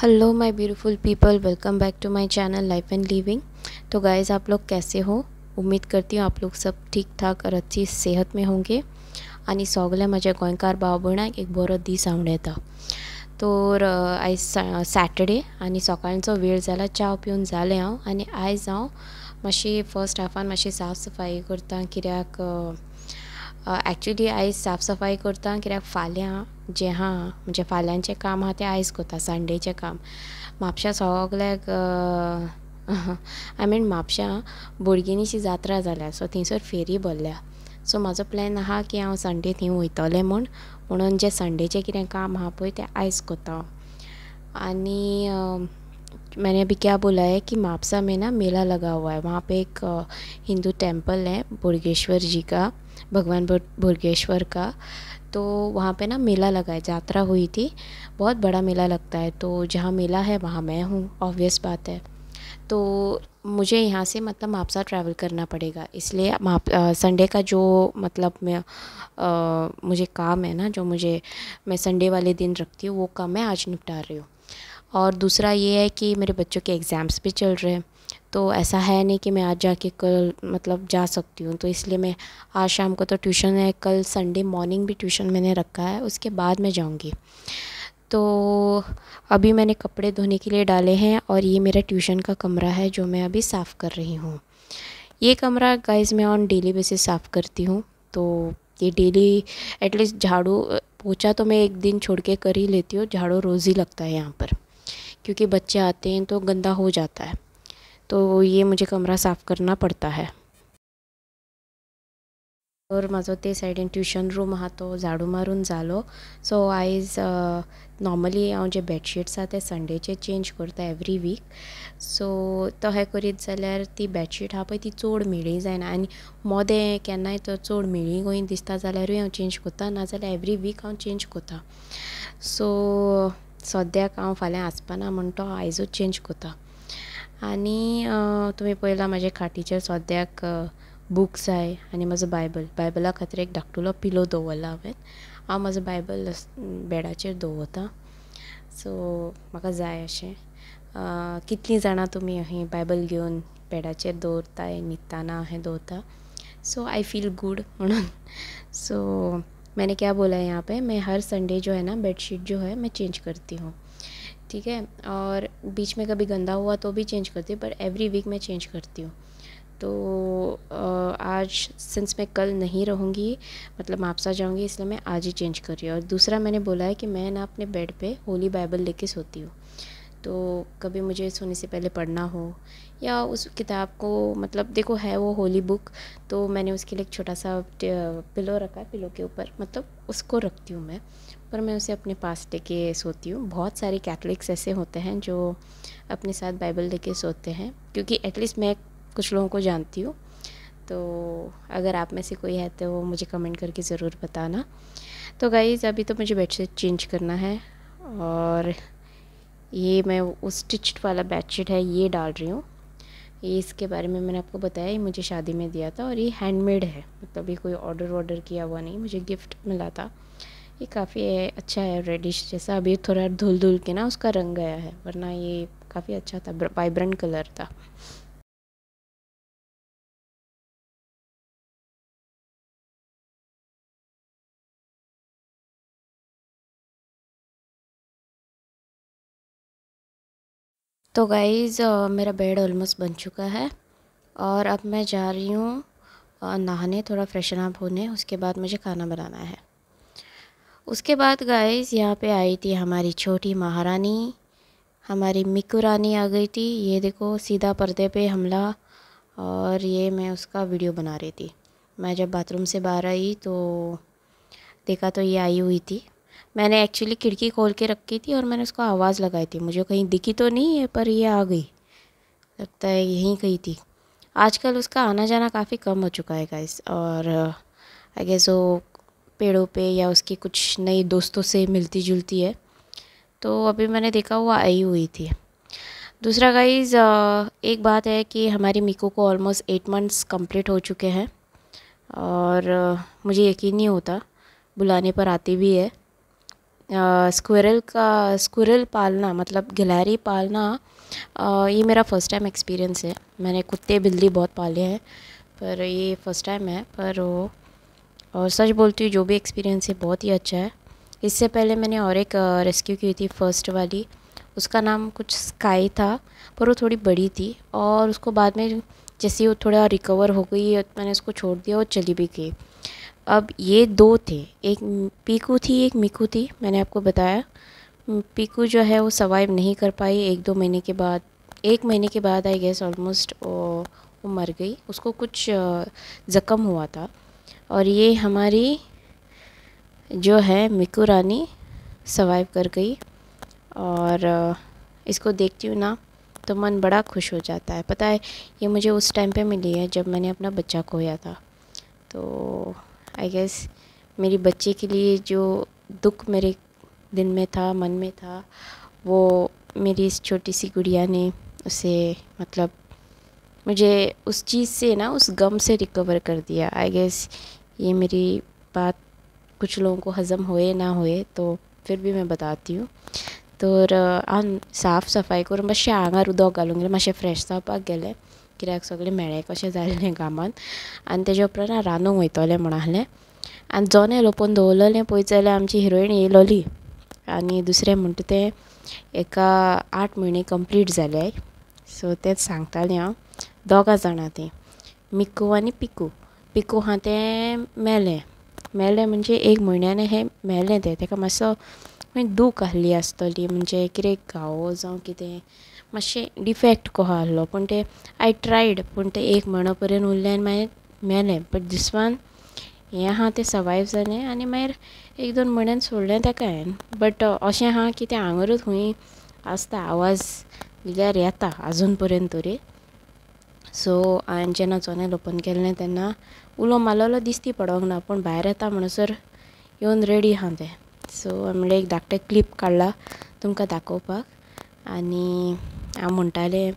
hello my beautiful people welcome back to my channel life and living तो guys आप लोग कैसे हो उम्मीद करती हूँ आप लोग सब ठीक ठाक और अच्छी सेहत में होंगे आणि सोगल्या माझ्या गोंयकार भयणाक एक बरो दीस आवड येता तर आयज सॅटर्डे आणि सकाळचो वेळ जाला च्या पिवन जालें हांव आनी आयज हांव मातशी फर्स्ट हाफान मातशी साफ सफाई करता कित्याक एक्चुली आयज साफसफाई करता कित्याक फाल्यां जें आहा म्हणजे फाल्यांचें काम आहा तें आयज करता संडेचें काम म्हापशा सगल्याक आय मीन म्हापशा बोडगिनीची जात्रा जाल्या सो थंयसर फेरी भरल्या सो म्हाजो प्लॅन आहा की हांव संडे थंय वयतलें म्हूण म्हणून जें संडेचें कितें काम आहा पळय तें आयज करता आनी मैंने अभी क्या बोला है कि मापसा में ना मेला लगा हुआ है वहाँ पे एक हिंदू टेम्पल है बुर्गेश्वर जी का भगवान बुर्गेश्वर का तो वहाँ पे ना मेला लगा है यात्रा हुई थी बहुत बड़ा मेला लगता है तो जहाँ मेला है वहाँ मैं हूँ ऑब्वियस बात है तो मुझे यहाँ से मतलब मापसा ट्रैवल करना पड़ेगा इसलिए माप संडे का जो मतलब मैं आ, मुझे काम है ना जो मुझे मैं संडे वाले दिन रखती हूँ वो काम मैं आज निपटा रही हूँ और दूसरा ये है कि मेरे बच्चों के एग्ज़ाम्स भी चल रहे हैं तो ऐसा है नहीं कि मैं आज जाके कल मतलब जा सकती हूँ तो इसलिए मैं आज शाम को तो ट्यूशन है कल संडे मॉर्निंग भी ट्यूशन मैंने रखा है उसके बाद मैं जाऊँगी तो अभी मैंने कपड़े धोने के लिए डाले हैं और ये मेरा ट्यूशन का कमरा है जो मैं अभी साफ़ कर रही हूँ ये कमरा गाइज मैं ऑन डेली बेसिस साफ़ करती हूँ तो ये डेली एटलीस्ट झाड़ू पोछा तो मैं एक दिन छोड़ के कर ही लेती हूँ झाड़ू रोज़ ही लगता है यहाँ पर क्योंकि बच्चे आते हैं तो गंदा हो जाता है तो ये मुझे कमरा साफ़ करना पडता है तर माझं साइड इन ट्यूशन रूम आहा तो झाडू मारून जालो सो आयज नॉर्मली हाँ जे बेडशीट्स आते संडे संडेचे चेंज करता एवरी वीक सो तो है करीत जाल्यार ती बेडशीट हाँ पळय ती चड मिळी जायना आनी मोदे केन्नाय तो चोड मिळी गोंय दिसता जाल्यारूय हांव चेंज करता नाजाल्यार एवरी वीक हांव चेंज करता सो सद्याक हांव फाल्यां आसपाना म्हण तो आयजूच चेंज कोता आनी तुमी पयलां म्हाजे खाटीचेर सद्याक बूक जाय आनी म्हजो बायबल बायबला खातीर एक धाकटुलो पिलो दवरला हांवें हांव म्हजो बायबल बेडाचेर दवरतां सो म्हाका जाय अशें कितलीं जाणां तुमी अहें बायबल घेवन बेडाचेर दवरताय न्हिदताना हें दवरता सो आय फील गूड म्हणून सो मैंने क्या बोला है यहाँ पे मैं हर संडे जो है ना बेडशीट जो है मैं चेंज करती हूँ ठीक है और बीच में कभी गंदा हुआ तो भी चेंज करती हूँ पर एवरी वीक मैं चेंज करती हूँ तो आज सिंस मैं कल नहीं रहूँगी मतलब आपसा जाऊँगी इसलिए मैं आज ही चेंज कर रही हूँ और दूसरा मैंने बोला है कि मैं ना अपने बेड पे होली बाइबल लेके सोती हूँ तो कभी मुझे सोने से पहले पढ़ना हो या उस किताब को मतलब देखो है वो होली बुक तो मैंने उसके लिए एक छोटा सा पिलो रखा है पिलो के ऊपर मतलब उसको रखती हूँ मैं पर मैं उसे अपने पास लेके सोती हूँ बहुत सारे कैथलिक्स ऐसे होते हैं जो अपने साथ बाइबल लेके सोते हैं क्योंकि एटलीस्ट मैं कुछ लोगों को जानती हूँ तो अगर आप में से कोई है तो मुझे कमेंट करके ज़रूर बताना तो गाइज़ अभी तो मुझे बेडशीट चेंज करना है और ये मैं वो स्टिच्ड वाला बेडशीट है ये डाल रही हूँ ये इसके बारे में मैंने आपको बताया ये मुझे शादी में दिया था और ये हैंडमेड है मतलब ये कोई ऑर्डर ऑर्डर किया हुआ नहीं मुझे गिफ्ट मिला था ये काफ़ी अच्छा है रेडिश जैसा अभी थोड़ा धुल धुल के ना उसका रंग गया है वरना ये काफ़ी अच्छा था वाइब्रेंट कलर था तो गाइज़ मेरा बेड ऑलमोस्ट बन चुका है और अब मैं जा रही हूँ नहाने थोड़ा फ्रेशन अप होने उसके बाद मुझे खाना बनाना है उसके बाद गाइज़ यहाँ पे आई थी हमारी छोटी महारानी हमारी मिकू रानी आ गई थी ये देखो सीधा पर्दे पे हमला और ये मैं उसका वीडियो बना रही थी मैं जब बाथरूम से बाहर आई तो देखा तो ये आई हुई थी मैंने एक्चुअली खिड़की खोल के रखी थी और मैंने उसको आवाज़ लगाई थी मुझे कहीं दिखी तो नहीं है पर ये आ गई लगता है यहीं गई थी आजकल उसका आना जाना काफ़ी कम हो चुका है गाइस और आई गेस वो पेड़ों पे या उसकी कुछ नई दोस्तों से मिलती जुलती है तो अभी मैंने देखा वो आई हुई थी दूसरा गाइज एक बात है कि हमारी मिको को ऑलमोस्ट एट मंथ्स कंप्लीट हो चुके हैं और मुझे यकीन नहीं होता बुलाने पर आती भी है स्क्वेरल का स्क्वेरल पालना मतलब गिलहरी पालना आ, ये मेरा फ़र्स्ट टाइम एक्सपीरियंस है मैंने कुत्ते बिल्ली बहुत पाले हैं पर ये फ़र्स्ट टाइम है पर वो और सच बोलती हूँ जो भी एक्सपीरियंस है बहुत ही अच्छा है इससे पहले मैंने और एक रेस्क्यू की थी फर्स्ट वाली उसका नाम कुछ स्काई था पर वो थोड़ी बड़ी थी और उसको बाद में जैसे वो थोड़ा रिकवर हो गई मैंने उसको छोड़ दिया और चली भी गई अब ये दो थे एक पीकू थी एक मिकू थी मैंने आपको बताया पीकू जो है वो सर्वाइव नहीं कर पाई एक दो महीने के बाद एक महीने के बाद आई गेस ऑलमोस्ट वो मर गई उसको कुछ ज़ख़म हुआ था और ये हमारी जो है मिकू रानी सर्वाइव कर गई और इसको देखती हूँ ना तो मन बड़ा खुश हो जाता है पता है ये मुझे उस टाइम पे मिली है जब मैंने अपना बच्चा खोया था तो आई गेस मेरी बच्चे के लिए जो दुख मेरे दिन में था मन में था वो मेरी इस छोटी सी गुड़िया ने उसे मतलब मुझे उस चीज़ से ना उस गम से रिकवर कर दिया आई गेस ये मेरी बात कुछ लोगों को हज़म होए ना होए तो फिर भी मैं बताती हूँ तो साफ सफाई करून मातशें आंगार उदक घालून गेलें मातशें फ्रेश जावपाक गेलें कित्याक सगळे मेळ्ळें कशें जाल्लें कामांत आनी तेजे उपरांत रांदूंक वयतलें म्हूण आहलें आनी जोने लोपोवन दवरलेलें पळयत जाल्यार आमची हिरोइन येयलोली आनी दुसरें म्हणटा तें एका आठ म्हयने कंप्लीट जाले सो तेंच सांगतालें हांव दोगां जाणां तीं मिकू आनी पिकू पिकू आहा तें मेलें मेलें म्हणजे एक म्हयन्यान हें मेलें तें ताका मातसो मागीर दूख आसली आसतली म्हणजे कितें घावो जावं कितें मातशें डिफॅक्ट कोहो आहलो पूण तें आय ट्रायड पूण तें एक म्हयनो पर्यंत उरलें आनी मागीर मेलें बट दिसवान वन हें आहा तें सवायव जालें आनी मागीर एक दोन म्हयन्यान सोडलें ताका हांवें बट अशें आहा की तें हांगरूच खंय आसता आवाज दिल्यार येता आजून पर्यंत तरी सो हांवें जेन्ना चोनेल ओपन केल्लें तेन्ना उलो मारलेलो दिसती पडोंक ना पूण भायर येता म्हणसर येवन रेडी आहा तें सो हांवें म्हणलें एक धाकटें क्लीप काडला तुमकां दाखोवपाक आनी हांव म्हणटालें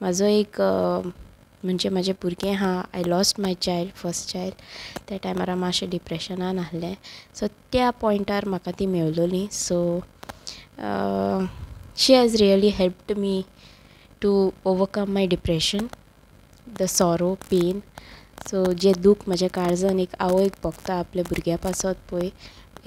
म्हाजो एक म्हणजे म्हाजें भुरगें आहा I lost my child first child त्या टायमार हांव मातशें डिप्रेशनान आहलें सो त्या पॉयंटार म्हाका ती मेळलोली so she has really helped me to overcome my depression the sorrow pain so जें दूख म्हज्या काळजान एक आवयक भोगता आपल्या भुरग्या पासत पळय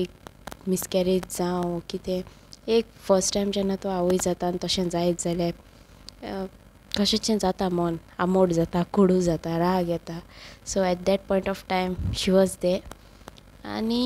एक मिसकॅरेज जावं कितें एक फस्ट टायम जेन्ना तो आवय जाता आनी तशें जायत जाल्यार कशेंचें जाता मन आमोड जाता कुडू जाता राग येता so at that point of time she was there आनी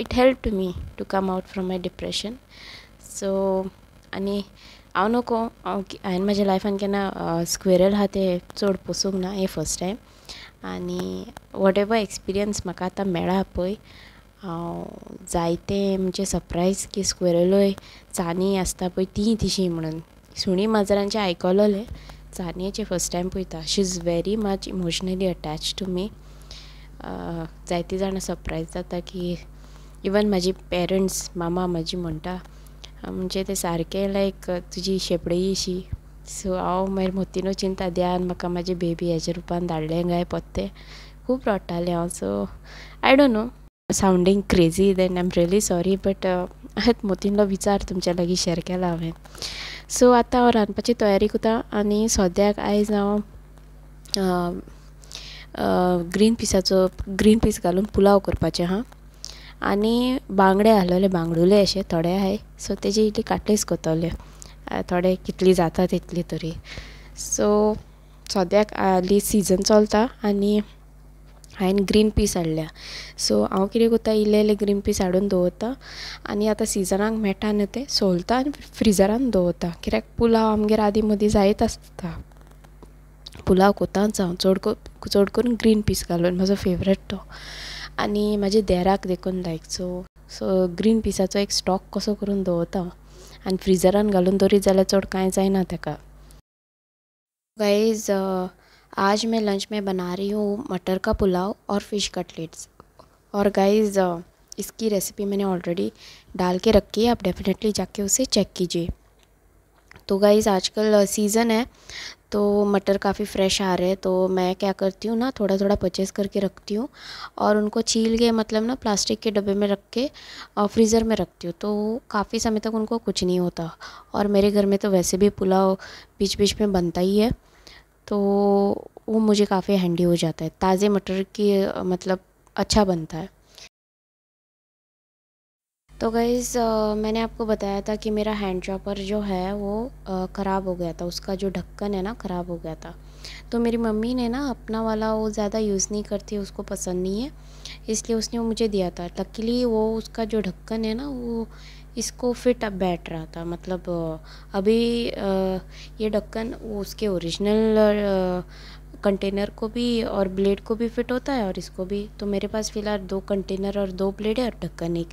it help me to come out from my depression so आनी हांव नको हांव हांवें म्हाज्या लायफान केन्ना स्क्वेरल आहा तें चड पोसूंक ना हे फस्ट टायम आनी वॉट एवर एक्सपिरियन्स म्हाका आतां मेळा पळय हांव जायते म्हणजे सप्रायज की स्क्वेरलोय चानी असता पण ती तिशीं म्हणून सुणी माजरांचे आयकलोलें चानयेचें फस्ट टायम पोयता she is very much emotionally attach to me जायतीं जाणां सप्रायज जाता की इवन म्हाजी पेरंट्स मामा माझी म्हणटा म्हणजे ते सारखे लायक तुझी शेपडी अशी सो हांव मागीर मोतीनो चिंता द्यान म्हाका म्हाजे बेबी याच्या रुपान धाडले गाय पत्ते खूप रडटालें हांव so I don't know sounding crazy then I am really sorry but आहेत मोतींलो विचार तुमच्या लागीं शेअर केला हांवें सो आतां हांव रांदपाची तयारी करता आनी सद्याक आयज हांव ग्रीन पिसाचो ग्रीन पीस घालून पुलाव करपाचे आहा आनी बांगडे आहलोले बांगडुले अशे थोडे आहाय सो तेजी इतली काटेस कोतोले थोडे कितली जाता तितली तरी सो सद्याक आली सिजन चलता आनी हांवें ग्रीन पीस हाडल्या सो हांव कितें करता इल्लें इल्लें ग्रीन पीस हाडून दवरता आनी आतां सिजनाक मेळटा न्हू तें सोलता आनी फ्रिजरान दवरता कित्याक पुलाव आमगेर आदी मदीं जायत आसता पुलाव कोता हांव चड चड करून ग्रीन पीस घालून म्हजो फेवरेट तो आनी म्हाजे देराक देखून लायक सो सो ग्रीन पिसाचो एक स्टॉक कसो करून दवरता आनी फ्रिजरान घालून दवरीत जाल्यार चड कांय जायना ताका गायज आज मैं लंच में बना रही हूँ मटर का पुलाव और फ़िश कटलेट्स और गाइज़ इसकी रेसिपी मैंने ऑलरेडी डाल के रखी है आप डेफ़िनेटली जाके उसे चेक कीजिए तो गाइज़ आजकल सीज़न है तो मटर काफ़ी फ्रेश आ रहे हैं तो मैं क्या करती हूँ ना थोड़ा थोड़ा परचेस करके रखती हूँ और उनको छील के मतलब ना प्लास्टिक के डब्बे में रख के फ्रीज़र में रखती हूँ तो काफ़ी समय तक उनको कुछ नहीं होता और मेरे घर में तो वैसे भी पुलाव बीच बीच में बनता ही है तो वो मुझे काफ़ी हैंडी हो जाता है ताज़े मटर की मतलब अच्छा बनता है तो गईज़ मैंने आपको बताया था कि मेरा हैंड चॉपर जो है वो ख़राब हो गया था उसका जो ढक्कन है ना ख़राब हो गया था तो मेरी मम्मी ने ना अपना वाला वो ज़्यादा यूज़ नहीं करती उसको पसंद नहीं है इसलिए उसने वो मुझे दिया था लकीली वो उसका जो ढक्कन है ना वो इसको फिट अब बैठ रहा था मतलब अभी ये ढक्कन उसके ओरिजिनल कंटेनर को भी और ब्लेड को भी फिट होता है और इसको भी तो मेरे पास फ़िलहाल दो कंटेनर और दो ब्लेड है और ढक्कन एक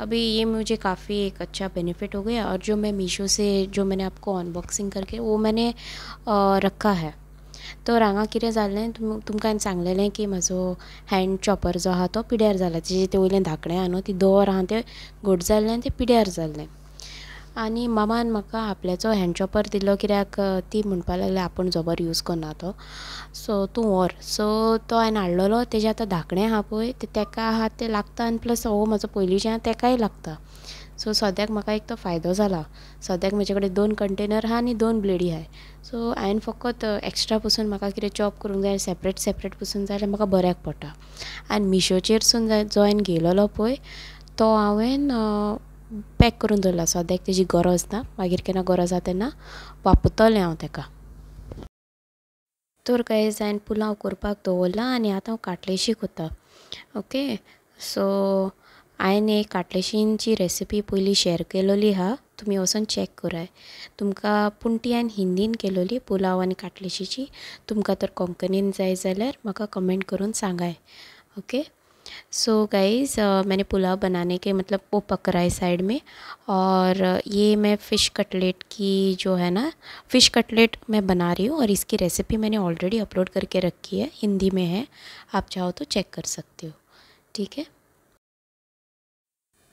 अभी ये मुझे काफ़ी एक अच्छा बेनिफिट हो गया और जो मैं मीशो से जो मैंने आपको अनबॉक्सिंग करके वो मैंने रखा है तर हांगा कितें जालें तुम तुमकां हांवें सांगलेलें की म्हजो हँड चॉपर जो आहा तो पिड्यार जाला तेजें तें वयलें धाकणें आहा न्हू ती दोर आहा तें घट जाल्लें आनी तें पिड्यार जाल्लें आनी मामान म्हाका आपल्याचो हँड चॉपर दिल्लो कित्याक ती म्हणपाक लागली आपूण जबर यूज करना तो सो तूं व्हर सो तो हांवें हाडलोलो तेजें आतां धांकणें आहा पळय ते तेका आहा तें लागता आनी प्लस हो म्हजो पयलींचें आहा तेकाय लागता सो सद्याक म्हाका एक तो फायदो जाला सद्याक म्हजे कडेन दोन कंटेनर आहा आनी दोन ब्लेडी आहाय सो हांवें फकत एक्स्ट्रा पसून म्हाका कितें चॉप करूंक जाय सेपरेट सेपरेट पसून जाय जाल्यार म्हाका बऱ्याक पडटा आनी मिशोचेरसून जो हांवें घेयलेलो पळय तो हांवें पॅक करून दवरला सद्याक तेजी गरज ना मागीर केन्ना गरज आसा तेन्ना वापरतलें हांव तेका तर काय जायन पुलाव करपाक दवरला आनी आतां हांव काटलेशी कोत्ता ओके सो हाँ एक की रेसिपी पोली शेयर के हा तुम्हें वचोन चेक कराय तुमका पुणी ती हिंदीन केलोली पुलाव आनी काटलेशीची तुमका तर कोंकणीन जाय जाल्यार म्हाका कमेंट करून सांगाय ओके सो गाइज मैंने पुलाव बनाने के मतलब वो पक रहा है साइड में और ये मैं फ़िश कटलेट की जो है ना फ़िश कटलेट मैं बना रही हूँ और इसकी रेसिपी मैंने ऑलरेडी अपलोड करके रखी है हिंदी में है आप चाहो तो चेक कर सकते हो ठीक है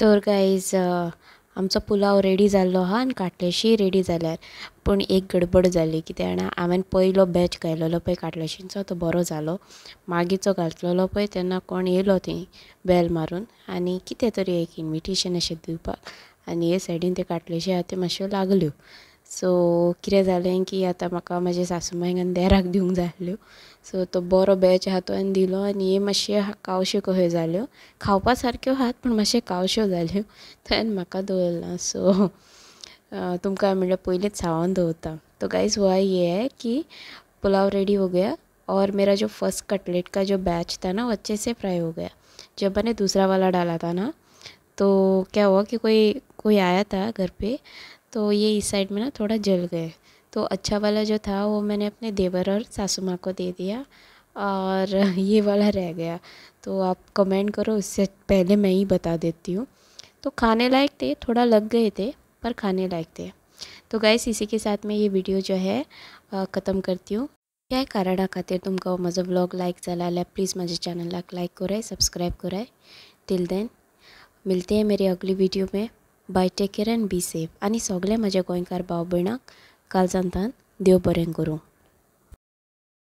तर गायज आमचा पुलाव रेडी जाल्लो हा आणि काटलेशी रेडी जाल्यार पण एक गडबड झाली की जाणा हांवें पहिलो बॅच घालो पळय काटलेशींचो तो बरो झालो मागीचो घातलेलो पळय तेन्ना कोण येयलो ती बॅल मारून आनी कितें तरी एक इन्विटेशन अशें दिवपाक आनी हे सायडीन ते काटलेशी आहा त्यो मातश्यो लागल्यो सो कितें जालें की आतां म्हाका म्हजे सासूमायक देराक दिवंक जाय आसल्यो सो तो बरो बेच आ तो हांवें दिलो आनी हे मातशे कावश्यो कश्यो जाल्यो खावपा सारक्यो आहात पूण मातशे कावश्यो जाल्यो तो सो तुमका हांवें म्हणल्यार सावन दौता तो गाइज हुआ ये है कि पुलाव रेडी हो गया और मेरा जो फर्स्ट कटलेट का जो बैच था ना वो अच्छे से फ्राई हो गया जब मैंने दूसरा वाला डाला था ना तो क्या हुआ कि कोई कोई आया था घर पे तो ये इस साइड में ना थोड़ा जल गए तो अच्छा वाला जो था वो मैंने अपने देवर और सासू माँ को दे दिया और ये वाला रह गया तो आप कमेंट करो उससे पहले मैं ही बता देती हूँ तो खाने लायक थे थोड़ा लग गए थे पर खाने लायक थे तो गैस इसी के साथ मैं ये वीडियो जो है ख़त्म करती हूँ क्या कारण खातीर तुमकां हो म्हजो व्लॉग लाइक चला ला प्लीज म्हज्या चॅनलाक लाइक कराय सब्सक्राइब कराय टिल देन मिलते हैं मेरे अगली वीडियो में bye take care and be safe आनी सगळे म्हज्या गोयकार भाव भिणक काल सांगतान देव बरें करूं